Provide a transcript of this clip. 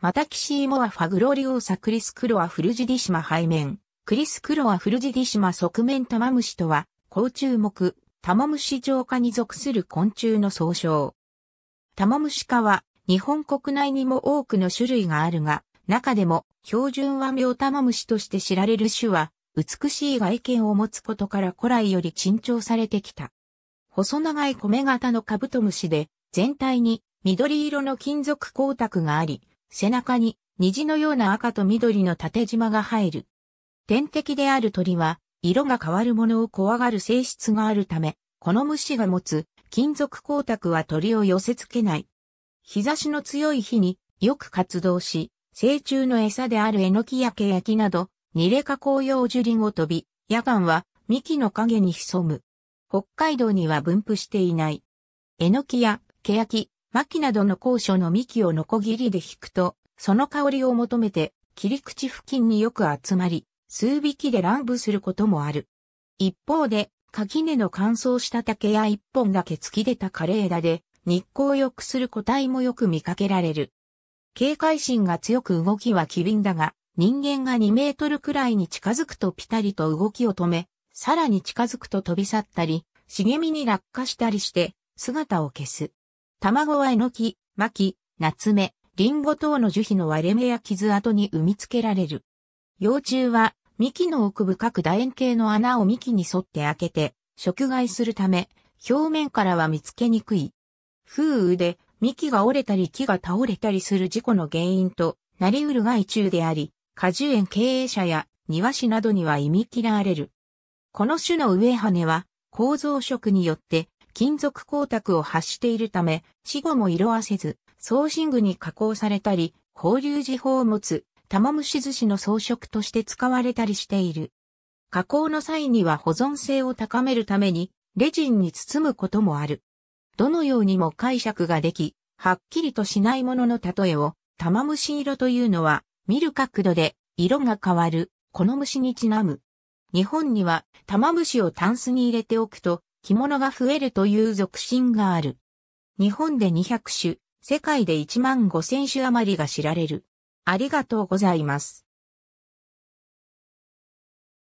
またキシーモアファグロリオーサクリスクロアフルジディシマ背面、クリスクロアフルジディシマ側面タマムシとは、甲虫目、タマムシ浄化に属する昆虫の総称。タマムシ科は、日本国内にも多くの種類があるが、中でも、標準和名タマムシとして知られる種は、美しい外見を持つことから古来より珍重されてきた。細長い米型のカブトムシで、全体に緑色の金属光沢があり、背中に虹のような赤と緑の縦縞が入る。天敵である鳥は、色が変わるものを怖がる性質があるため、この虫が持つ金属光沢は鳥を寄せ付けない。日差しの強い日によく活動し、成虫の餌であるエノキやケヤキなど、ニレ加工用樹林を飛び、夜間は幹の影に潜む。北海道には分布していない。エノキやケヤキ、薪などの高所の幹をノコギリで引くと、その香りを求めて、切り口付近によく集まり、数匹で乱舞することもある。一方で、垣根の乾燥した竹や一本だけ突き出た枯れ枝で、日光をくする個体もよく見かけられる。警戒心が強く動きは機敏だが、人間が2メートルくらいに近づくとピタリと動きを止め、さらに近づくと飛び去ったり、茂みに落下したりして、姿を消す。卵はえのき、巻き、ナツメ、リンゴ等の樹皮の割れ目や傷跡に産み付けられる。幼虫は幹の奥深く楕円形の穴を幹に沿って開けて食害するため、表面からは見つけにくい。風雨で幹が折れたり木が倒れたりする事故の原因となりうる害虫であり、果樹園経営者や庭師などには忌み嫌われる。この種の上羽は構造色によって金属光沢を発しているため、死後も色あせず、装身具に加工されたり、法隆寺法を持つ、玉虫寿司の装飾として使われたりしている。加工の際には保存性を高めるために、レジンに包むこともある。どのようにも解釈ができ、はっきりとしないものの例えを、玉虫色というのは、見る角度で色が変わる、この虫にちなむ。日本には玉虫をタンスに入れておくと着物が増えるという俗心がある。日本で200種、世界で1万5000種余りが知られる。ありがとうございます。